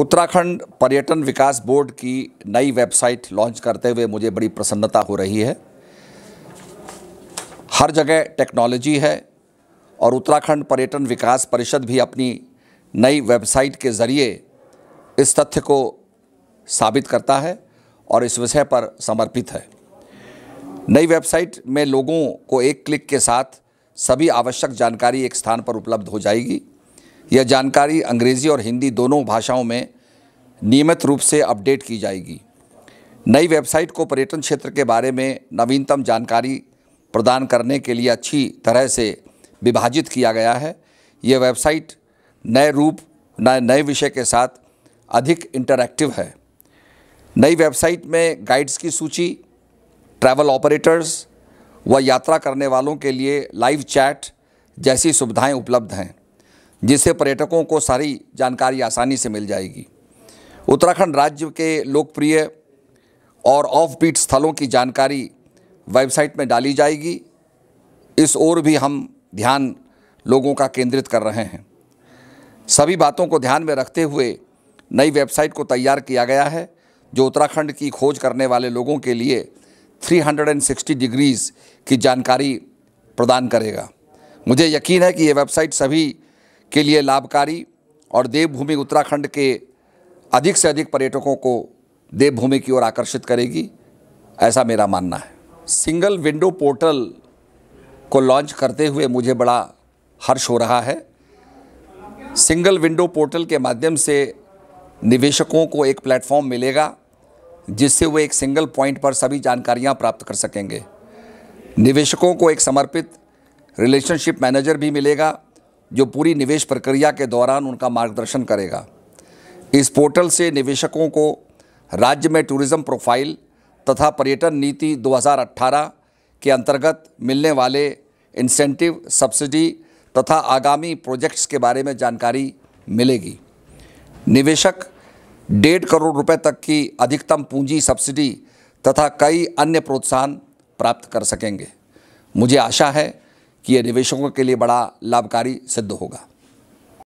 उत्तराखंड पर्यटन विकास बोर्ड की नई वेबसाइट लॉन्च करते हुए मुझे बड़ी प्रसन्नता हो रही है हर जगह टेक्नोलॉजी है और उत्तराखंड पर्यटन विकास परिषद भी अपनी नई वेबसाइट के ज़रिए इस तथ्य को साबित करता है और इस विषय पर समर्पित है नई वेबसाइट में लोगों को एक क्लिक के साथ सभी आवश्यक जानकारी एक स्थान पर उपलब्ध हो जाएगी यह जानकारी अंग्रेज़ी और हिंदी दोनों भाषाओं में नियमित रूप से अपडेट की जाएगी नई वेबसाइट को पर्यटन क्षेत्र के बारे में नवीनतम जानकारी प्रदान करने के लिए अच्छी तरह से विभाजित किया गया है यह वेबसाइट नए रूप नए नए विषय के साथ अधिक इंटरैक्टिव है नई वेबसाइट में गाइड्स की सूची ट्रैवल ऑपरेटर्स व यात्रा करने वालों के लिए लाइव चैट जैसी सुविधाएं उपलब्ध हैं जिससे पर्यटकों को सारी जानकारी आसानी से मिल जाएगी उत्तराखंड राज्य के लोकप्रिय और ऑफ बीट स्थलों की जानकारी वेबसाइट में डाली जाएगी इस ओर भी हम ध्यान लोगों का केंद्रित कर रहे हैं सभी बातों को ध्यान में रखते हुए नई वेबसाइट को तैयार किया गया है जो उत्तराखंड की खोज करने वाले लोगों के लिए 360 डिग्रीज़ की जानकारी प्रदान करेगा मुझे यकीन है कि ये वेबसाइट सभी के लिए लाभकारी और देवभूमि उत्तराखंड के अधिक से अधिक पर्यटकों को देवभूमि की ओर आकर्षित करेगी ऐसा मेरा मानना है सिंगल विंडो पोर्टल को लॉन्च करते हुए मुझे बड़ा हर्ष हो रहा है सिंगल विंडो पोर्टल के माध्यम से निवेशकों को एक प्लेटफॉर्म मिलेगा जिससे वे एक सिंगल पॉइंट पर सभी जानकारियां प्राप्त कर सकेंगे निवेशकों को एक समर्पित रिलेशनशिप मैनेजर भी मिलेगा जो पूरी निवेश प्रक्रिया के दौरान उनका मार्गदर्शन करेगा इस पोर्टल से निवेशकों को राज्य में टूरिज़्म प्रोफाइल तथा पर्यटन नीति 2018 के अंतर्गत मिलने वाले इंसेंटिव सब्सिडी तथा आगामी प्रोजेक्ट्स के बारे में जानकारी मिलेगी निवेशक डेढ़ करोड़ रुपए तक की अधिकतम पूंजी सब्सिडी तथा कई अन्य प्रोत्साहन प्राप्त कर सकेंगे मुझे आशा है कि यह निवेशकों के लिए बड़ा लाभकारी सिद्ध होगा